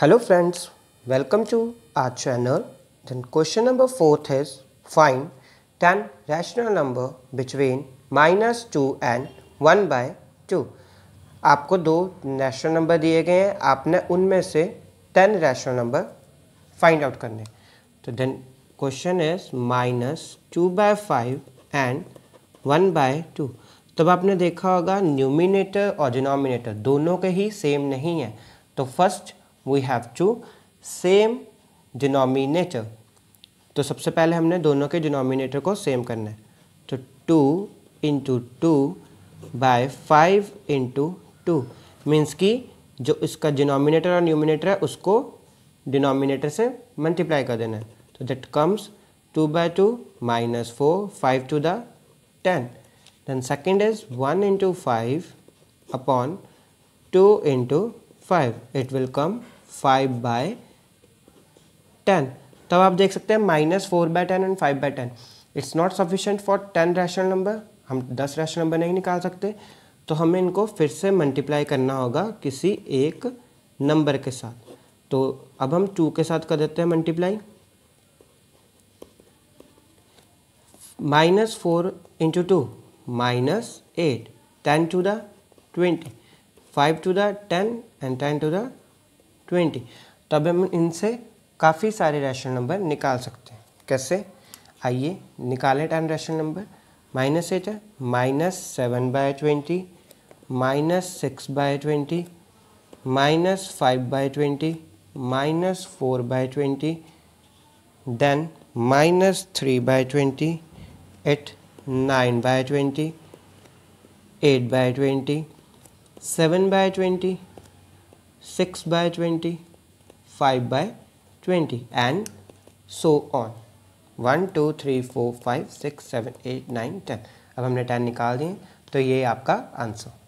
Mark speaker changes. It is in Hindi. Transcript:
Speaker 1: hello friends welcome to our channel then question number fourth is find ten rational number between minus two and one by two आपको दो रैशनल नंबर दिए गए हैं आपने उनमें से ten rational number find out करने तो then question is minus two by five and one by two तब आपने देखा होगा न्यूमिनेटर और डिनोमिनेटर दोनों के ही सेम नहीं है तो first we have to same denominator तो सबसे पहले हमने दोनों के डिनोमिनेटर को सेम करना है तो two into two by five into two means की जो इसका डिनोमिनेटर और न्यूमिनेटर है उसको डिनोमिनेटर से मल्टीप्लाई कर देना है तो that comes two by two minus four five to the ten then second is one into five upon two into five it will come five by ten तब आप देख सकते हैं minus four by ten and five by ten it's not sufficient for ten rational number हम दस रैशनल नंबर नहीं निकाल सकते तो हमें इनको फिर से मल्टीप्लाई करना होगा किसी एक नंबर के साथ तो अब हम टू के साथ कर देते हैं multiply minus four into two minus eight ten to the twenty five to the ten and ten to the twenty तब हम इनसे काफ़ी सारे रैशनल नंबर निकाल सकते हैं कैसे आइए निकालें ten rational number minus eight है minus seven by twenty minus six by twenty minus five by twenty minus four by twenty then minus three by twenty eight nine by twenty eight by twenty seven by twenty six by twenty five by twenty and so on one two three four five six seven eight nine ten अब हमने टेन निकाल दिए तो ये आपका आंसर